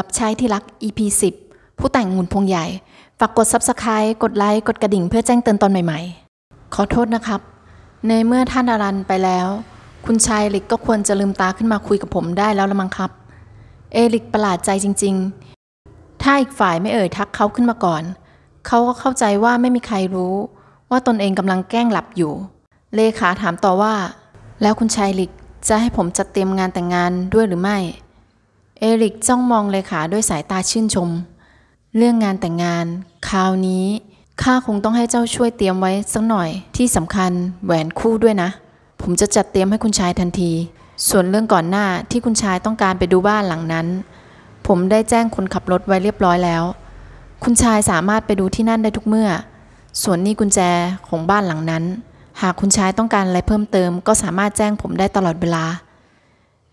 รับใช้ที่รัก EP 10ผู้แต่งหุ่นพงใหญ่ ฝากกด Subscribe กดไลค์ กดกระดิ่งเพื่อแจ้งเตือนตอนใหม่ๆ ขอโทษนะครับ ในเมื่อท่านอารันไปแล้ว คุณชายลิกก็ควรจะลืมตาขึ้นมาคุยกับผมได้แล้วละมั้งครับ เอลิกประหลาดใจจริงๆ ถ้าอีกฝ่ายไม่เอ่ยทักเขาขึ้นมาก่อน เขาก็เข้าใจว่าไม่มีใครรู้ว่าตนเองกำลังแกล้งหลับอยู่ เลขาถามต่อว่า แล้วคุณชายลิกจะให้ผมจัดเตรียมงานแต่งงานด้วยหรือไม่เอริกจ้องมองเลขาด้วยสายตาชื่นชม เรื่องงานแต่งงาน คราวนี้ข้าคงต้องให้เจ้าช่วยเตรียมไว้สักหน่อย ที่สำคัญแหวนคู่ด้วยนะ ผมจะจัดเตรียมให้คุณชายทันที ส่วนเรื่องก่อนหน้าที่คุณชายต้องการไปดูบ้านหลังนั้น ผมได้แจ้งคนขับรถไว้เรียบร้อยแล้ว คุณชายสามารถไปดูที่นั่นได้ทุกเมื่อ ส่วนนี้กุญแจของบ้านหลังนั้น หากคุณชายต้องการอะไรเพิ่มเติม ก็สามารถแจ้งผมได้ตลอดเวลา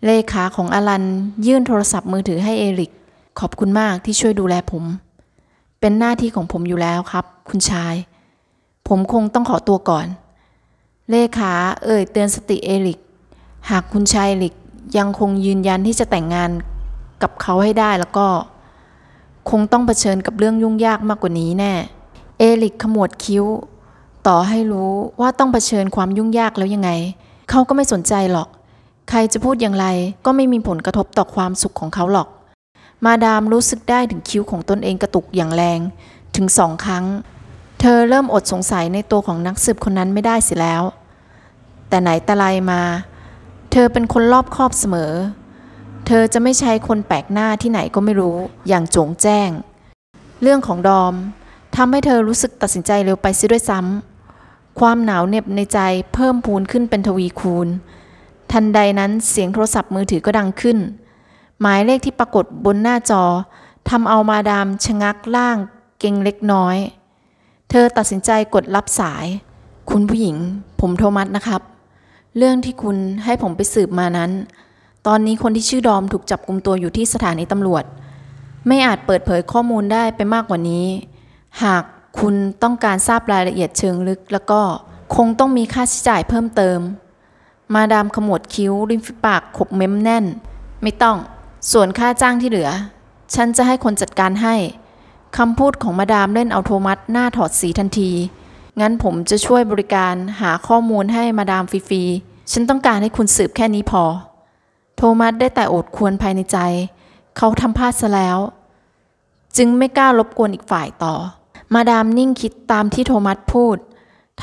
เลขาของอลันยื่นโทรศัพท์มือถือให้เอริก ขอบคุณมากที่ช่วยดูแลผม เป็นหน้าที่ของผมอยู่แล้วครับคุณชาย ผมคงต้องขอตัวก่อน เลขาเอ่ยเตือนสติเอริก หากคุณชายลิกยังคงยืนยันที่จะแต่งงานกับเขาให้ได้แล้วก็ คงต้องเผชิญกับเรื่องยุ่งยากมากกว่านี้แน่ เอริกขมวดคิ้ว ต่อให้รู้ว่าต้องเผชิญความยุ่งยากแล้วยังไงเขาก็ไม่สนใจหรอกใครจะพูดอย่างไรก็ไม่มีผลกระทบต่อความสุขของเขาหรอก มาดามรู้สึกได้ถึงคิ้วของตนเองกระตุกอย่างแรงถึงสองครั้ง เธอเริ่มอดสงสัยในตัวของนักสืบคนนั้นไม่ได้เสียแล้ว แต่ไหนตะไลมา เธอเป็นคนรอบคอบเสมอ เธอจะไม่ใช้คนแปลกหน้าที่ไหนก็ไม่รู้ อย่างโจงแจ้ง เรื่องของดอมทำให้เธอรู้สึกตัดสินใจเร็วไปซิด้วยซ้ำความหนาวเหน็บในใจเพิ่มพูนขึ้นเป็นทวีคูณทันใดนั้นเสียงโทรศัพท์มือถือก็ดังขึ้น หมายเลขที่ปรากฏบนหน้าจอทำเอามาดามชะงักล่างเก่งเล็กน้อย เธอตัดสินใจกดรับสาย คุณผู้หญิง ผมโทมัสนะครับ เรื่องที่คุณให้ผมไปสืบมานั้น ตอนนี้คนที่ชื่อดอมถูกจับกลุมตัวอยู่ที่สถานีตำรวจ ไม่อาจเปิดเผยข้อมูลได้ไปมากกว่านี้ หากคุณต้องการทราบรายละเอียดเชิงลึก แล้วก็คงต้องมีค่าใช้จ่ายเพิ่มเติมมาดามขมวดคิ้วริมฝีปาก ขบเม้มแน่น ไม่ต้องส่วนค่าจ้างที่เหลือ ฉันจะให้คนจัดการให้ คำพูดของมาดามเล่นเอาโทมัสหน้าถอดสีทันที งั้นผมจะช่วยบริการหาข้อมูลให้มาดามฟรีๆฉันต้องการให้คุณสืบแค่นี้พอ โทมัสได้แต่อดควรภายในใจ เขาทำพลาดซะแล้ว จึงไม่กล้ารบกวนอีกฝ่ายต่อ มาดามนิ่งคิดตามที่โทมัสพูด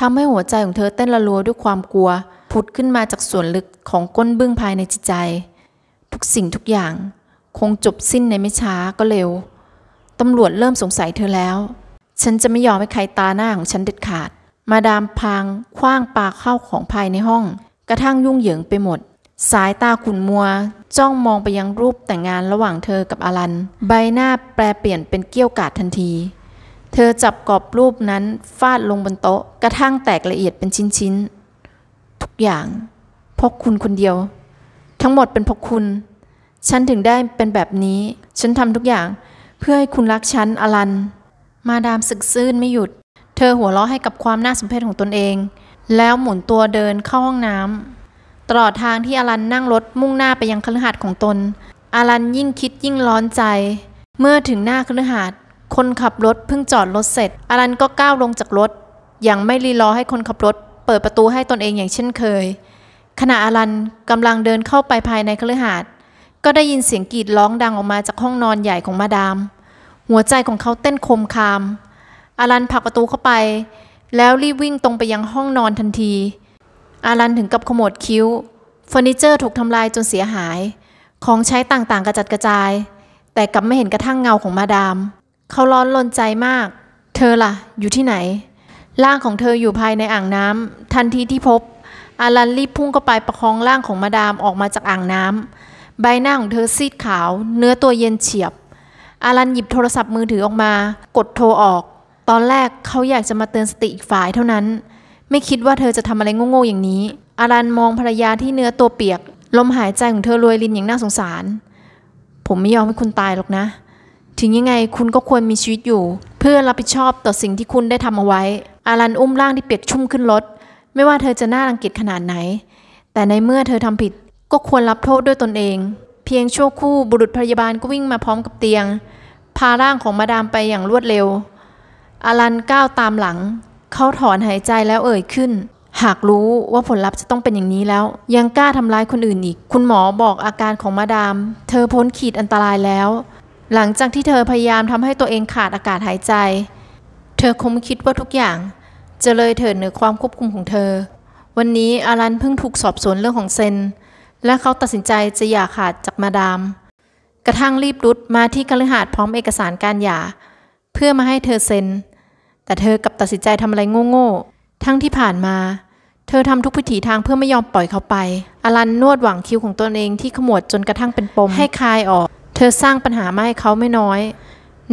ทำให้หัวใจของเธอเต้นระรัวด้วยความกลัวผุดขึ้นมาจากส่วนลึกของก้นบึ้งภายในจิตใจ ทุกสิ่งทุกอย่างคงจบสิ้นในไม่ช้าก็เร็วตำรวจเริ่มสงสัยเธอแล้ว ฉันจะไม่ยอมให้ใครตาหน้าของฉันเด็ดขาด มาดามพางคว้างปาเข้าของภายในห้อง กระทั่งยุ่งเหยิงไปหมด สายตาขุ่นมัว จ้องมองไปยังรูปแต่งงานระหว่างเธอกับอารัน ใบหน้าแปลเปลี่ยนเป็นเกี้ยวกาดทันที เธอจับกรอบรูปนั้นฟาดลงบนโต๊ะกระทั่งแตกละเอียดเป็นชิ้นๆทุกอย่างเพราะคุณคนเดียว ทั้งหมดเป็นเพราะคุณ ฉันถึงได้เป็นแบบนี้ ฉันทำทุกอย่างเพื่อให้คุณรักฉันอลัน มาดามสึกซื่นไม่หยุด เธอหัวเราะให้กับความน่าสมเพชของตนเอง แล้วหมุนตัวเดินเข้าห้องน้ำตลอดทางที่อลันนั่งรถมุ่งหน้าไปยังคฤหาสน์ของตนอลันยิ่งคิดยิ่งร้อนใจ เมื่อถึงหน้าคฤหาสน์คนขับรถเพิ่งจอดรถเสร็จอลันก็ก้าวลงจากรถอย่างไม่รีรอให้คนขับรถเปิดประตูให้ตนเองอย่างเช่นเคย ขณะอารันกำลังเดินเข้าไปภายในคฤหาสน์ก็ได้ยินเสียงกรีดร้องดังออกมาจากห้องนอนใหญ่ของมาดามหัวใจของเขาเต้นคมคาม อารันผลักประตูเข้าไป แล้วรีบวิ่งตรงไปยังห้องนอนทันทีอารันถึงกับขมวดคิ้วเฟอร์นิเจอร์ถูกทำลายจนเสียหาย ของใช้ต่างๆ กระจัดกระจาย แต่กลับไม่เห็นกระทั่งเงาของมาดาม เขาร้อนรนใจมาก เธอล่ะ อยู่ที่ไหนร่างของเธออยู่ภายในอ่างน้ำทันทีที่พบ อารันรีบพุ่งเข้าไปประคองร่างของมาดามออกมาจากอ่างน้ำใบหน้าของเธอซีดขาว เนื้อตัวเย็นเฉียบ อารันหยิบโทรศัพท์มือถือออกมา กดโทรออก ตอนแรกเขาอยากจะมาเตือนสติอีกฝ่ายเท่านั้น ไม่คิดว่าเธอจะทำอะไรโง่ๆอย่างนี้ อารันมองภรรยาที่เนื้อตัวเปียก ลมหายใจของเธอรวยรินอย่างน่าสงสารผมไม่ยอมให้คุณตายหรอกนะ ถึงยังไงคุณก็ควรมีชีวิตอยู่ เพื่อรับผิดชอบต่อสิ่งที่คุณได้ทำเอาไว้อารันอุ้มร่างที่เปียกชุ่มขึ้นรถ ไม่ว่าเธอจะน่ารังเกียจขนาดไหน แต่ในเมื่อเธอทำผิด ก็ควรรับโทษด้วยตนเอง เพียงชั่วคู่ บุรุษพยาบาลก็วิ่งมาพร้อมกับเตียง พาร่างของมาดามไปอย่างรวดเร็ว อารันก้าวตามหลัง เขาถอนหายใจแล้วเอ่ยขึ้น หากรู้ว่าผลลัพธ์จะต้องเป็นอย่างนี้แล้ว ยังกล้าทำร้ายคนอื่นอีก คุณหมอบอกอาการของมาดาม เธอพ้นขีดอันตรายแล้ว หลังจากที่เธอพยายามทำให้ตัวเองขาดอากาศหายใจธอคงไม่คิดว่าทุกอย่าง จะเลยเถิดเหนือความควบคุมของเธอ วันนี้อารันเพิ่งถูกสอบสวนเรื่องของเซน และเขาตัดสินใจจะหย่าขาดจากมาดาม กระทั่งรีบรุดมาที่กฤหาสน์พร้อมเอกสารการหย่า เพื่อมาให้เธอเซนแต่เธอกลับตัดสินใจทำอะไรโง่ๆ ทั้งที่ผ่านมา เธอทำทุกพิธีทางเพื่อไม่ยอมปล่อยเขาไป อารันนวดหวังคิ้วของตนเองที่ขมวดจนกระทั่งเป็นปมให้คลายออก เธอสร้างปัญหามาให้เขาไม่น้อย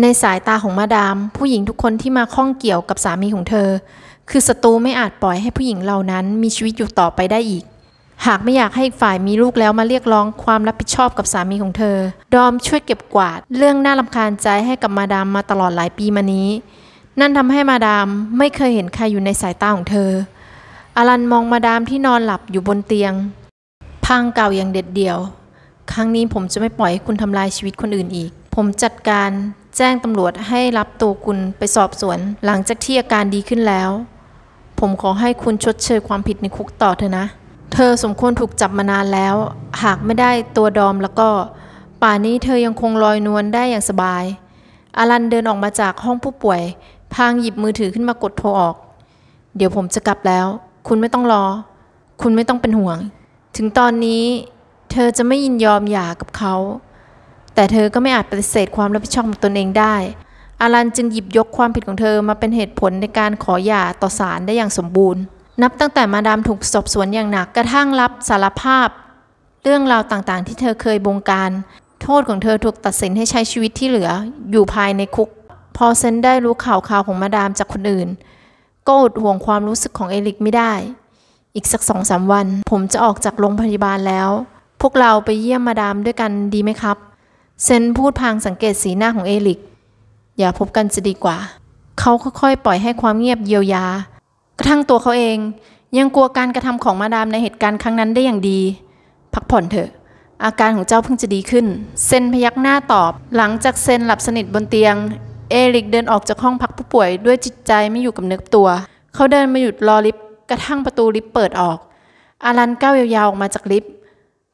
ในสายตาของมาดาม ผู้หญิงทุกคนที่มาข้องเกี่ยวกับสามีของเธอ คือศัตรูไม่อาจปล่อยให้ผู้หญิงเหล่านั้น มีชีวิตอยู่ต่อไปได้อีก หากไม่อยากให้ฝ่ายมีลูกแล้วมาเรียกร้องความรับผิดชอบกับสามีของเธอ ดอมช่วยเก็บกวาดเรื่องน่าลำคาญใจให้กับมาดามมาตลอดหลายปีมานี้ นั่นทำให้มาดามไม่เคยเห็นใครอยู่ในสายตาของเธออลันมองมาดามที่นอนหลับอยู่บนเตียง พังเก่าอย่างเด็ดเดี่ยวครั้งนี้ผมจะไม่ปล่อยให้คุณทำลายชีวิตคนอื่นอีก ผมจัดการแจ้งตำรวจให้รับตัวคุณไปสอบสวนหลังจากที่อาการดีขึ้นแล้ว ผมขอให้คุณชดเชยความผิดในคุกต่อเถอะนะ เธอสมควรถูกจับมานานแล้วหากไม่ได้ตัวดอมแล้วก็ ป่านนี้เธอยังคงลอยนวลได้อย่างสบาย อารันเดินออกมาจากห้องผู้ป่วยพางหยิบมือถือขึ้นมากดโทรออก เดี๋ยวผมจะกลับแล้ว คุณไม่ต้องรอ คุณไม่ต้องเป็นห่วง ถึงตอนนี้เธอจะไม่ยินยอมหย่ากับเขาแต่เธอก็ไม่อาจปฏิเสธความรับผิดชอบของตนเองได้ อารันจึงหยิบยกความผิดของเธอมาเป็นเหตุผลในการขอหย่าต่อศาลได้อย่างสมบูรณ์ นับตั้งแต่ มาดามถูกสอบสวนอย่างหนักกระทั่งรับสารภาพ เรื่องราวต่างๆที่เธอเคยบงการ โทษของเธอถูกตัดสินให้ใช้ชีวิตที่เหลืออยู่ภายในคุก พอเซนได้รู้ข่าวข่าวของมาดามจากคนอื่นก็อดห่วงความรู้สึกของเอลิกไม่ได้ อีกสักสองสามวันผมจะออกจากโรงพยาบาลแล้ว พวกเราไปเยี่ยมมาดามด้วยกันดีไหมครับเซนพูดพางสังเกตสีหน้าของเอลิก อย่าพบกันจะดีกว่า เขาค่อยๆปล่อยให้ความเงียบเยียวยา กระทั่งตัวเขาเอง ยังกลัวการกระทำของมาดามในเหตุการณ์ครั้งนั้นได้อย่างดี พักผ่อนเถอะ อาการของเจ้าเพิ่งจะดีขึ้นเซนพยักหน้าตอบหลังจากเซนหลับสนิทบนเตียง เอลิกเดินออกจากห้องพักผู้ป่วยด้วยจิตใจไม่อยู่กับเนื้อตัว เขาเดินมาหยุดรอลิฟต์กระทั่งประตูลิฟต์เปิดออก อารันก้าวยาวๆออกมาจากลิฟต์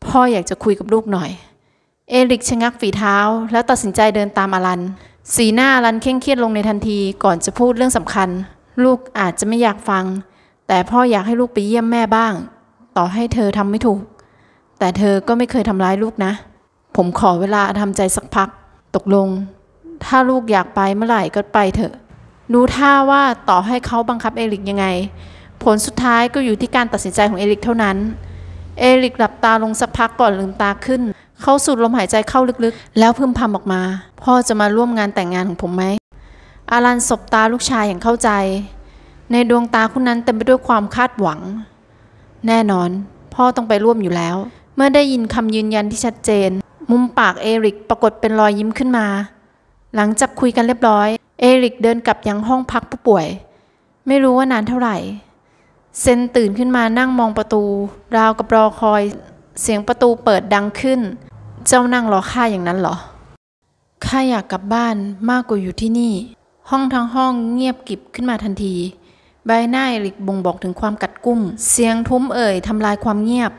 พ่ออยากจะคุยกับลูกหน่อยเอริกชะงักฝีเท้าแล้วตัดสินใจเดินตามอารันสีหน้าอารันเคร่งเครียดลงในทันที ก่อนจะพูดเรื่องสำคัญ ลูกอาจจะไม่อยากฟัง แต่พ่ออยากให้ลูกไปเยี่ยมแม่บ้าง ต่อให้เธอทำไม่ถูก แต่เธอก็ไม่เคยทำร้ายลูกนะ ผมขอเวลาทำใจสักพัก ตกลง ถ้าลูกอยากไปเมื่อไหร่ก็ไปเถอะดูท่าว่าต่อให้เขาบังคับเอริกยังไง ผลสุดท้ายก็อยู่ที่การตัดสินใจของเอริกเท่านั้น เอริกหลับตาลงสักพักก่อนลืมตาขึ้นเขาสูดลมหายใจเข้าลึกๆ แล้วพึมพำออกมา พ่อจะมาร่วมงานแต่งงานของผมไหม อารันสบตาลูกชายอย่างเข้าใจ ในดวงตาคุณนั้นเต็มไปด้วยความคาดหวัง แน่นอน พ่อต้องไปร่วมอยู่แล้ว เมื่อได้ยินคำยืนยันที่ชัดเจน มุมปากเอริกปรากฏเป็นรอยยิ้มขึ้นมา หลังจากคุยกันเรียบร้อย เอริกเดินกลับยังห้องพักผู้ป่วย ไม่รู้ว่านานเท่าไหร่ เซนตื่นขึ้นมานั่งมองประตู ราวกับรอคอย เสียงประตูเปิดดังขึ้นเจ้านั่งรอข้าอย่างนั้นเหรอ ข้าอยากกลับบ้านมากกว่าอยู่ที่นี่ ห้องทั้งห้องเงียบกิบขึ้นมาทันที ใบหน้า เอริกบ่งบอกถึงความกัดกุ้ม เสียงทุ้มเอ่ยทำลายความเงียบ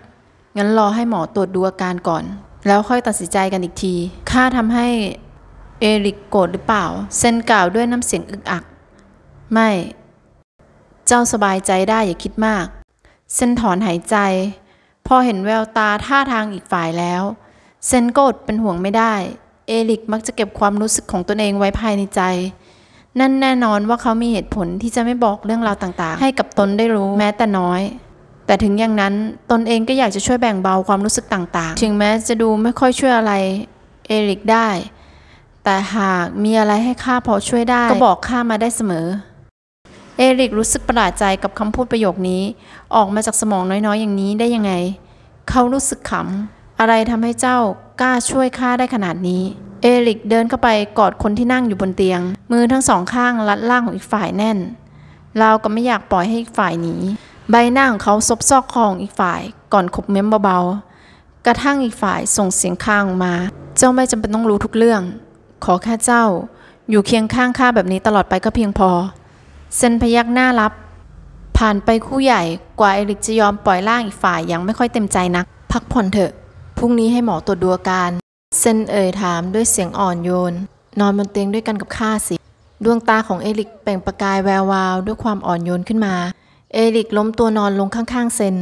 งั้นรอให้หมอตรวจดูอาการก่อน แล้วค่อยตัดสินใจกันอีกที ข้าทำให้เอริกโกรธหรือเปล่า เซนกล่าวด้วยน้ำเสียงอึกอัก ไม่ เจ้าสบายใจได้อย่าคิดมาก เซนถอนหายใจ พอเห็นแววตาท่าทางอีกฝ่ายแล้วเซนก็อดเป็นห่วงไม่ได้ เอลิกมักจะเก็บความรู้สึกของตนเองไว้ภายในใจนั่นแน่นอนว่าเขามีเหตุผลที่จะไม่บอกเรื่องราวต่าง ๆ ให้กับตนได้รู้แม้แต่น้อย แต่ถึงอย่างนั้นตนเองก็อยากจะช่วยแบ่งเบาความรู้สึกต่างๆ ถึงแม้จะดูไม่ค่อยช่วยอะไร เอลิกได้ แต่หากมีอะไรให้ข้าพอช่วยได้ ก็บอกข้ามาได้เสมอ เอริกรู้สึกประหลาดใจกับคำพูดประโยคนี้ ออกมาจากสมองน้อยๆ อย่างนี้ได้ยังไง เขารู้สึกขำอะไรทำให้เจ้ากล้าช่วยข้าได้ขนาดนี้ เอริกเดินเข้าไปกอดคนที่นั่งอยู่บนเตียง มือทั้งสองข้างลัดล่างของอีกฝ่ายแน่น เราก็ไม่อยากปล่อยให้อีกฝ่ายหนี ใบหน้าของเขาซบซอกคอองอีกฝ่ายก่อนขบเม้มเบาๆ กระทั่งอีกฝ่ายส่งเสียงค้างออกมา เจ้าไม่จำเป็นต้องรู้ทุกเรื่อง ขอแค่เจ้าอยู่เคียงข้างข้าแบบนี้ตลอดไปก็เพียงพอ เซนพยักหน้ารับ ผ่านไปคู่ใหญ่กว่าเอริกจะยอมปล่อยล่างอีกฝ่ายยังไม่ค่อยเต็มใจนัก พักผ่อนเถอะพรุ่งนี้ให้หมอตรวจดูอาการ เซนเอ่ยถามด้วยเสียงอ่อนโยน นอนบนเตียงด้วยกันกับข้าสิดวงตาของเอริกเปล่งประกายแวววาวด้วยความอ่อนโยนขึ้นมา เอริกล้มตัวนอนลงข้าง ๆ เซน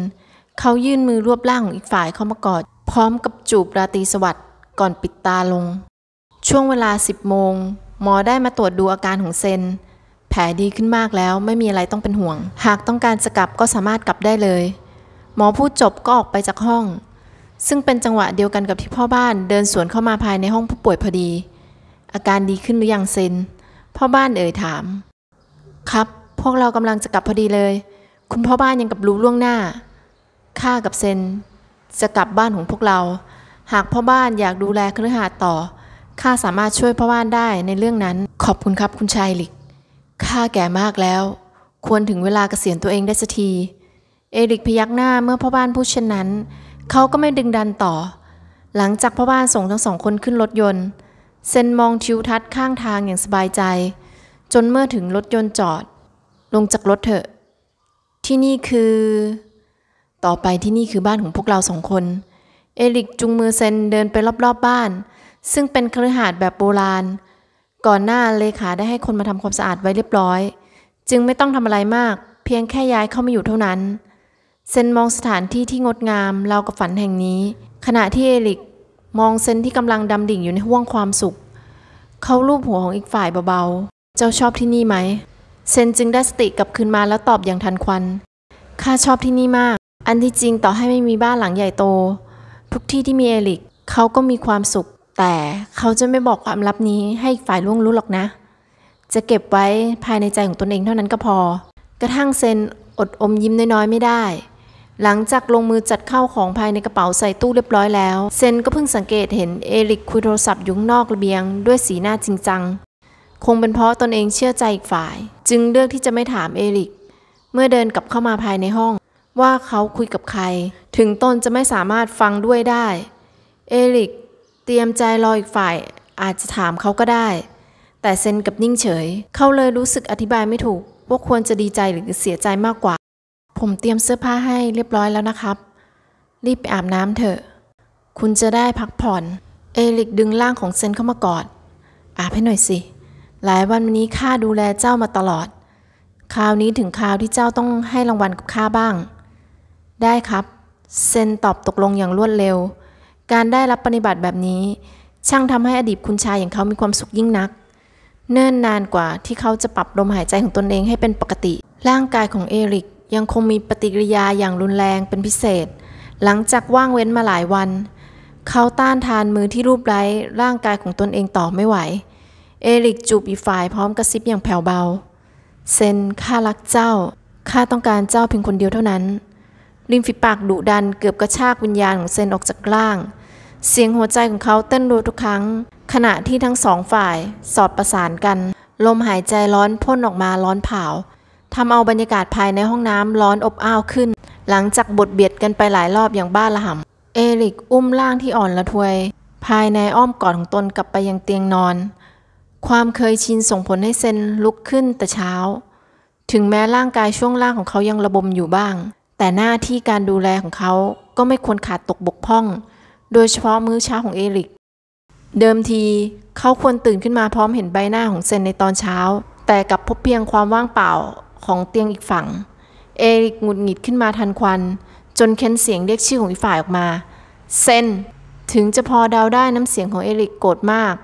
เขายื่นมือรวบร่างของอีกฝ่ายเข้ามากอด พร้อมกับจูบราตรีสวัสดิ์ก่อนปิดตาลง ช่วงเวลา 10โมง หมอได้มาตรวจดูอาการของเซน แผลดีขึ้นมากแล้วไม่มีอะไรต้องเป็นห่วง หากต้องการจะกลับก็สามารถกลับได้เลย หมอพูดจบก็ออกไปจากห้องซึ่งเป็นจังหวะเดียวกันกับที่พ่อบ้านเดินสวนเข้ามาภายในห้องผู้ป่วยพอดี อาการดีขึ้นหรือยังเซน พ่อบ้านเอ่ยถาม ครับ พวกเรากำลังจะกลับพอดีเลย คุณพ่อบ้านยังกับรู้ล่วงหน้าข้ากับเซนจะกลับบ้านของพวกเรา หากพ่อบ้านอยากดูแลคฤหาสน์ต่อข้าสามารถช่วยพ่อบ้านได้ในเรื่องนั้นขอบคุณครับคุณชายลิกข้าแก่มากแล้ว ควรถึงเวลากเกษียณตัวเองได้สักที เอริกพยักหน้าเมื่อพ่อบ้านพูดเช่นนั้นเขาก็ไม่ดึงดันต่อ หลังจากพ่อบ้านส่งทั้งสองคนขึ้นรถยนต์ เซนมองทิวทัศน์ข้างทางอย่างสบายใจ จนเมื่อถึงรถยนต์จอด ลงจากรถเถอะ ที่นี่คือ ต่อไปที่นี่คือบ้านของพวกเราสองคน เอริกจุงมือเซนเดินไปรอบๆบบ้าน ซึ่งเป็นคฤหาสน์แบบโบราณ ก่อนหน้าเลขาได้ให้คนมาทำความสะอาดไว้เรียบร้อย จึงไม่ต้องทำอะไรมาก เพียงแค่ย้ายเข้ามาอยู่เท่านั้นเซนมองสถานที่ที่งดงามเรากับฝันแห่งนี้ ขณะที่เอลิกมองเซนที่กำลังดำดิ่งอยู่ในห้วงความสุข เขาลูบหัวของอีกฝ่ายเบาๆเจ้าชอบที่นี่ไหมเซนจึงได้สติกลับคืนมาแล้วตอบอย่างทันควันข้าชอบที่นี่มาก อันที่จริงต่อให้ไม่มีบ้านหลังใหญ่โต ทุกที่ที่มีเอลิก เขาก็มีความสุข แต่เขาจะไม่บอกความลับนี้ให้อีกฝ่ายล่วงรู้หรอกนะ จะเก็บไว้ภายในใจของตนเองเท่านั้นก็พอ กระทั่งเซนอดอมยิ้มน้อยๆไม่ได้หลังจากลงมือจัดข้าวของภายในกระเป๋าใส่ตู้เรียบร้อยแล้ว เซนก็เพิ่งสังเกตเห็นเอริกคุยโทรศัพท์อยู่นอกระเบียงด้วยสีหน้าจริงจัง คงเป็นเพราะตนเองเชื่อใจอีกฝ่าย จึงเลือกที่จะไม่ถามเอริกเมื่อเดินกลับเข้ามาภายในห้อง ว่าเขาคุยกับใคร ถึงตนจะไม่สามารถฟังด้วยได้ เอริกเตรียมใจรออีกฝ่าย อาจจะถามเขาก็ได้ แต่เซนกับนิ่งเฉย เขาเลยรู้สึกอธิบายไม่ถูกว่าควรจะดีใจหรือเสียใจมากกว่าผมเตรียมเสื้อผ้าให้เรียบร้อยแล้วนะครับ รีบไปอาบน้ำเถอะ คุณจะได้พักผ่อน เอริกดึงร่างของเซนเข้ามากอด อาบให้หน่อยสิ หลายวันนี้ข้าดูแลเจ้ามาตลอด คราวนี้ถึงคราวที่เจ้าต้องให้รางวัลกับข้าบ้าง ได้ครับ เซนตอบตกลงอย่างรวดเร็ว การได้รับปฏิบัติแบบนี้ ช่างทำให้อดีตคุณชายอย่างเขามีความสุขยิ่งนัก เนิ่นนานกว่าที่เขาจะปรับลมหายใจของตนเองให้เป็นปกติ ร่างกายของเอริกยังคงมีปฏิกิริยาอย่างรุนแรงเป็นพิเศษ หลังจากว่างเว้นมาหลายวัน เขาต้านทานมือที่รูปไร้ร่างกายของตนเองต่อไม่ไหว เอริกจูบอีฝ่ายพร้อมกระซิบอย่างแผ่วเบา เซนข้ารักเจ้า ข้าต้องการเจ้าเพียงคนเดียวเท่านั้น ริมฝีปากดุดันเกือบกระชากวิญญาณของเซนออกจากร่าง เสียงหัวใจของเขาเต้นรัวทุกครั้ง ขณะที่ทั้งสองฝ่ายสอดประสานกัน ลมหายใจร้อนพ่นออกมาร้อนเผาทำเอาบรรยากาศภายในห้องน้ำร้อนอบอ้าวขึ้น หลังจากบทเบียดกันไปหลายรอบอย่างบ้าระห่ำเอริกอุ้มร่างที่อ่อนละทวย ภายในอ้อมกอดของตนกลับไปยังเตียงนอน ความเคยชินส่งผลให้เซนลุกขึ้นแต่เช้า ถึงแม้ร่างกายช่วงล่างของเขายังระบมอยู่บ้าง แต่หน้าที่การดูแลของเขาก็ไม่ควรขาดตกบกพร่อง โดยเฉพาะมื้อเช้าของเอริก เดิมทีเขาควรตื่นขึ้นมาพร้อมเห็นใบหน้าของเซนในตอนเช้า แต่กลับพบเพียงความว่างเปล่าของเตียงอีกฝั่ง เอริกหงุดหงิดขึ้นมาทันควัน จนเค้นเสียงเรียกชื่อของอีกฝ่ายออกมาเซนถึงจะพอเดาได้น้ำเสียงของเอริกโกรธมาก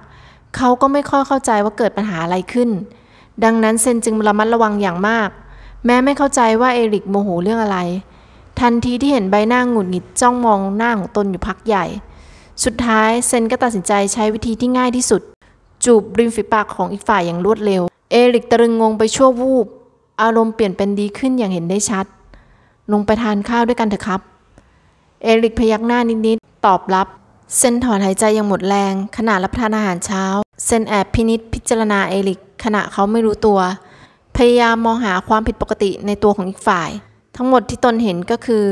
เขาก็ไม่ค่อยเข้าใจว่าเกิดปัญหาอะไรขึ้น ดังนั้นเซนจึงระมัดระวังอย่างมาก แม้ไม่เข้าใจว่าเอริกโมโหเรื่องอะไร ทันทีที่เห็นใบหน้าหงุดหงิดจ้องมองหน้าของตนอยู่พักใหญ่ สุดท้ายเซนก็ตัดสินใจใช้วิธีที่ง่ายที่สุด จูบริมฝีปากของอีกฝ่ายอย่างรวดเร็ว เอริกตะลึงงงไปชั่ววูบอารมณ์เปลี่ยนเป็นดีขึ้นอย่างเห็นได้ชัด ลงไปทานข้าวด้วยกันเถอะครับ เอริกพยักหน้านิดๆตอบรับเซนถอนหายใจอย่างหมดแรงขณะรับประทานอาหารเช้าเซนแอบพินิษพิจารณาเอริกขณะเขาไม่รู้ตัว พยายามมองหาความผิดปกติในตัวของอีกฝ่าย ทั้งหมดที่ตนเห็นก็คือ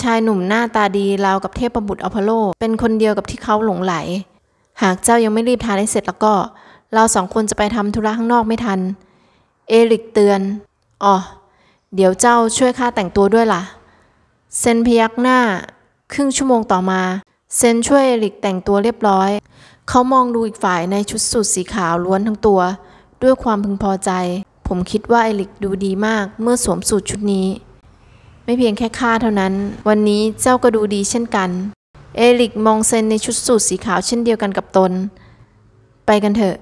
ชายหนุ่มหน้าตาดีราวกับเทพบุตรอพอลโล เป็นคนเดียวกับที่เขาหลงไหล หากเจ้ายังไม่รีบทานให้เสร็จแล้วก็ เราสองคนจะไปทำธุระข้างนอกไม่ทันเอริกเตือนอ๋อเดี๋ยวเจ้าช่วยข้าแต่งตัวด้วยล่ะ เซนพยักหน้าครึ่งชั่วโมงต่อมา เซนช่วยเอริกแต่งตัวเรียบร้อย เขามองดูอีกฝ่ายในชุดสูทสีขาวล้วนทั้งตัว ด้วยความพึงพอใจ ผมคิดว่าเอริกดูดีมากเมื่อสวมสูทชุดนี้ ไม่เพียงแค่ข้าเท่านั้น วันนี้เจ้าก็ดูดีเช่นกัน เอริกมองเซนในชุดสูทสีขาวเช่นเดียวกันกับตน ไปกันเถอะ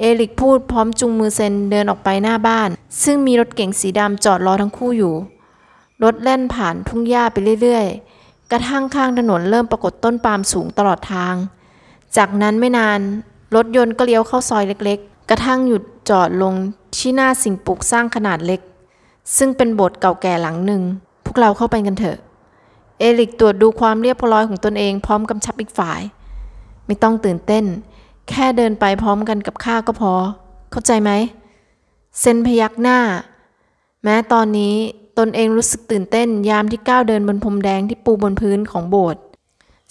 เอริกพูด พร้อมจุงมือเซนเดินออกไปหน้าบ้าน ซึ่งมีรถเก๋งสีดำ จอดรอทั้งคู่อยู่ รถแล่นผ่านทุ่งหญ้าไปเรื่อยๆ กระทั่งข้างถนนเริ่มปรากฏต้นปาล์มสูงตลอดทาง จากนั้นไม่นานรถยนต์ก็เลี้ยวเข้าซอยเล็กๆ กระทั่งหยุดจอดลงที่หน้าสิ่งปลูกสร้างขนาดเล็ก ซึ่งเป็นโบสถ์เก่าแก่หลังหนึ่ง พวกเราเข้าไปกันเถอะ เอริกตรวจดูความเรียบร้อยของตนเองพร้อมกำชับอีกฝ่าย ไม่ต้องตื่นเต้นแค่เดินไปพร้อมกันกับข้าก็พอ เข้าใจไหมเซนพยักหน้า แม้ตอนนี้ตนเองรู้สึกตื่นเต้นยามที่ก้าวเดินบนพรมแดงที่ปูบนพื้นของโบสถ์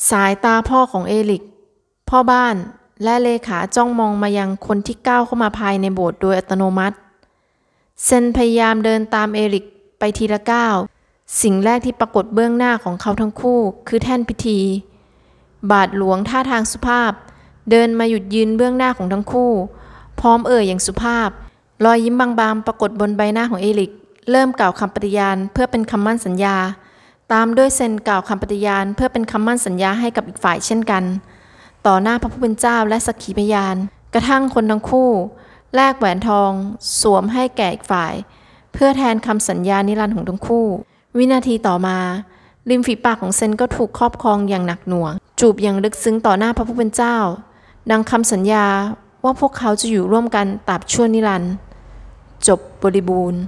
สายตาพ่อของเอลิก พ่อบ้านและเลขาจ้องมองมายังคนที่ก้าวเข้ามาภายในโบสถ์โดยอัตโนมัติเซนพยายามเดินตามเอริกไปทีละก้าวสิ่งแรกที่ปรากฏเบื้องหน้าของเขาทั้งคู่ คือแท่นพิธี บาทหลวงท่าทางสุภาพเดินมาหยุดยืนเบื้องหน้าของทั้งคู่ พร้อมเอ่ยอย่างสุภาพ รอยยิ้มบางๆปรากฏบนใบหน้าของเอลิก เริ่มกล่าวคำปฏิญาณเพื่อเป็นคำมั่นสัญญา ตามด้วยเซนกล่าวคำปฏิญาณ เพื่อเป็นคำมั่นสัญญาให้กับอีกฝ่ายเช่นกัน ต่อหน้าพระผู้เป็นเจ้าและสักขีพยาน กระทั่งคนทั้งคู่ แลกแหวนทอง สวมให้แก่อีกฝ่าย เพื่อแทนคำสัญญานิรันดร์ของทั้งคู่ วินาทีต่อมาริมฝีปากของเซนก็ถูกครอบครองอย่างหนักหน่วง จูบอย่างลึกซึ้งต่อหน้าพระผู้เป็นเจ้าดังคำสัญญาว่าพวกเขาจะอยู่ร่วมกันตราบชั่วนิรันดร์จบบริบูรณ์